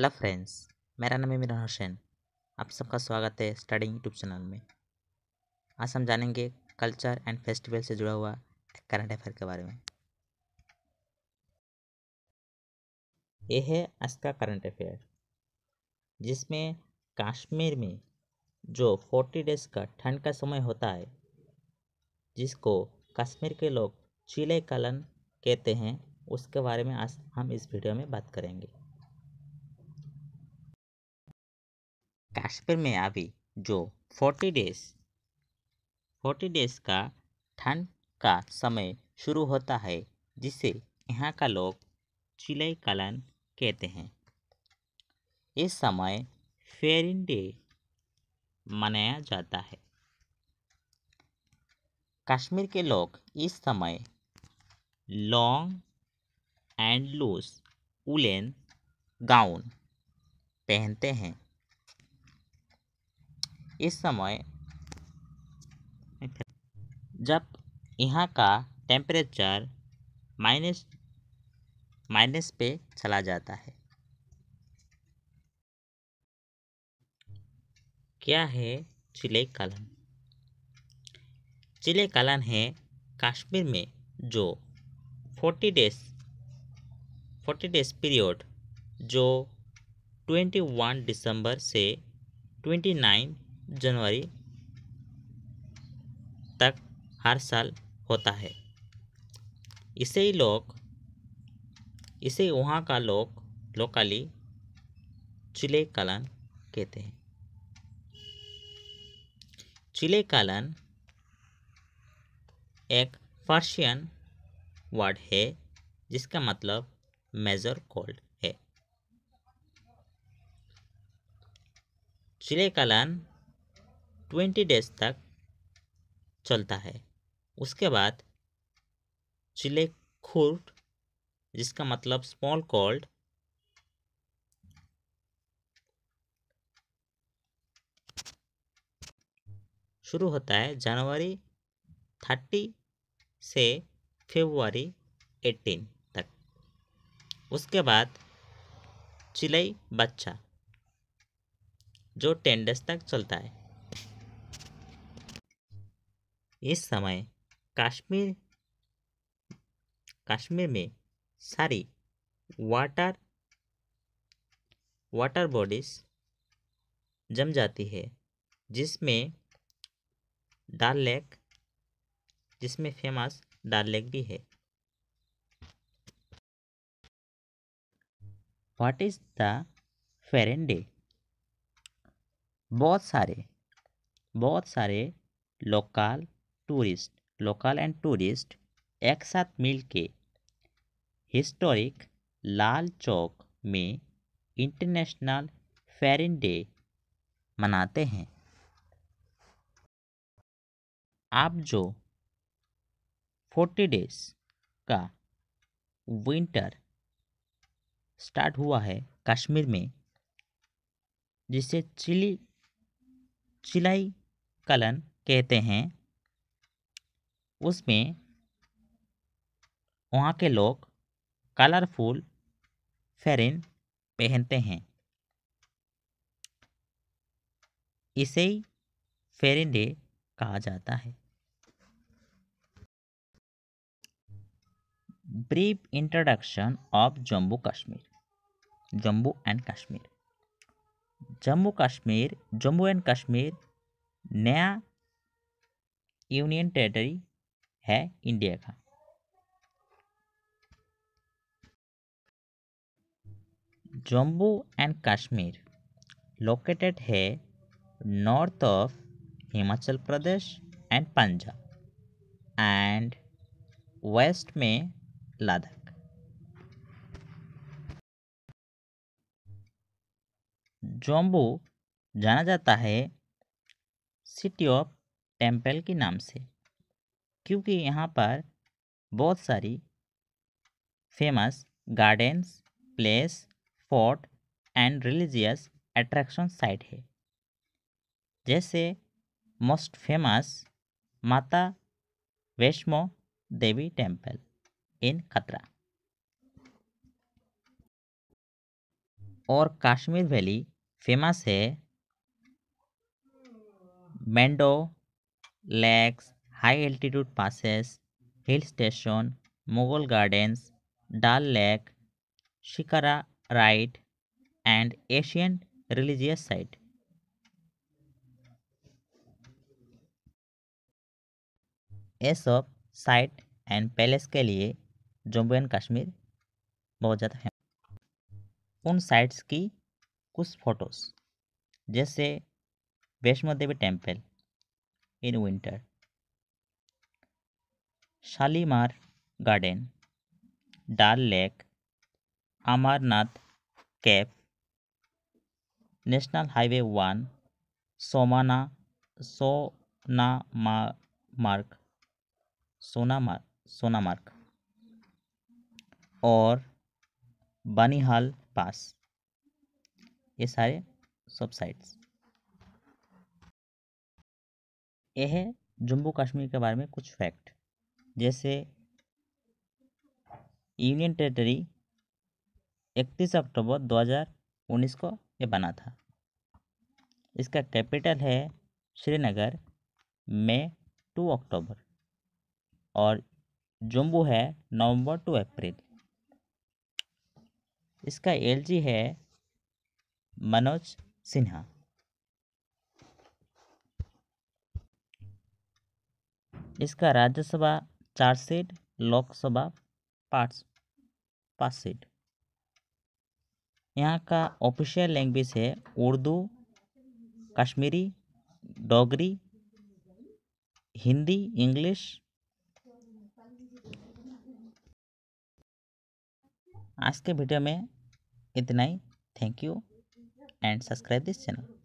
hello friends मेरा नाम है मिरान हुसैन आप सबका स्वागत है स्टडी यूट्यूब चैनल में आज हम जानेंगे कल्चर एंड फेस्टिवल से जुड़ा हुआ करंट अफेयर के बारे में ये है आज का करंट अफेयर जिसमें कश्मीर में जो फोर्टी डेज का ठंड का समय होता है जिसको कश्मीर के लोग चिले कलन कहते हैं उसके बारे में आज हम इस वीडियो में बात करेंगे काश्मीर में अभी जो फोर्टी डेज फोर्टी डेज का ठंड का समय शुरू होता है जिसे यहाँ का लोग चिलई कलन कहते हैं इस समय फेरिन डे मनाया जाता है कश्मीर के लोग इस समय long and loose woollen gown पहनते हैं इस समय जब यहाँ का टेम्परेचर माइनस माइनस पे चला जाता है क्या है चिले कलन चिले कलन है कश्मीर में जो forty days forty days period जो ट्वेंटी वन दिसंबर से ट्वेंटी नाइन जनवरी तक हर साल होता है इसे ही लोग इसे वहाँ का लोग लोकली चिले कलन कहते हैं चिले कलन एक पर्शियन वर्ड है जिसका मतलब मेजर कोल्ड है चिले कलन ट्वेंटी डेज तक चलता है उसके बाद चिले खुर्ट जिसका मतलब स्मॉल कॉल्ड शुरू होता है जनवरी थर्टी से फेबुआरी एटीन तक उसके बाद चिलई बच्चा जो टेन डेज तक चलता है इस समय कश्मीर कश्मीर में सारी वाटर वाटर बॉडीज जम जाती है जिसमें डाल लेक जिसमें फेमस डाल लेक भी है वाट इज द फेरेंडे बहुत सारे बहुत सारे local tourist local and tourist एक साथ मिल के हिस्टोरिक लाल चौक में इंटरनेशनल फेरिन डे मनाते हैं आप जो फोर्टी डेज का विंटर स्टार्ट हुआ है कश्मीर में जिसे चिली चिलाई कलन कहते हैं उसमें वहाँ के लोग कलरफुल फेरिन पहनते हैं इसे ही फेरिन डे कहा जाता है brief introduction of Jammu Kashmir Jammu and Kashmir Jammu Kashmir Jammu and Kashmir नया यूनियन टेरिटरी है इंडिया का जम्मू एंड कश्मीर लोकेटेड है north of Himachal Pradesh and Punjab and west में लद्दाख जम्बू जाना जाता है सिटी ऑफ टेम्पल के नाम से क्योंकि यहाँ पर बहुत सारी famous gardens place fort and religious attraction site है जैसे मोस्ट फेमस माता वैष्णो देवी टेम्पल इन खतरा और कश्मीर वैली फेमस है meadows lakes high altitude passes hill station Mughal gardens Dal lake shikara ride and Asian religious site ये सब साइट एंड पैलेस के लिए जम्मू एंड कश्मीर बहुत ज़्यादा है उन साइट्स की कुछ फोटोज जैसे Vaishno Devi temple in winter Shalimar garden Dal lake Amarnath camp national highway one सोमाना सोनामार्ग सोनामार्ग सोनामार्ग और बनीहाल पास ये सारे सब साइट्स यह जम्मू कश्मीर के बारे में कुछ फैक्ट जैसे यूनियन टेरिटरी 31 अक्टूबर 2019 को ये बना था इसका कैपिटल है श्रीनगर में टू अक्टूबर और जम्मू है नवंबर टू अप्रैल इसका एलजी है मनोज सिन्हा इसका राज्यसभा चार सीट लोकसभा पाँच पाँच सीट यहाँ का ऑफिशियल लैंग्वेज है उर्दू कश्मीरी डोगरी हिंदी इंग्लिश आज के वीडियो में इतना ही thank you and subscribe this channel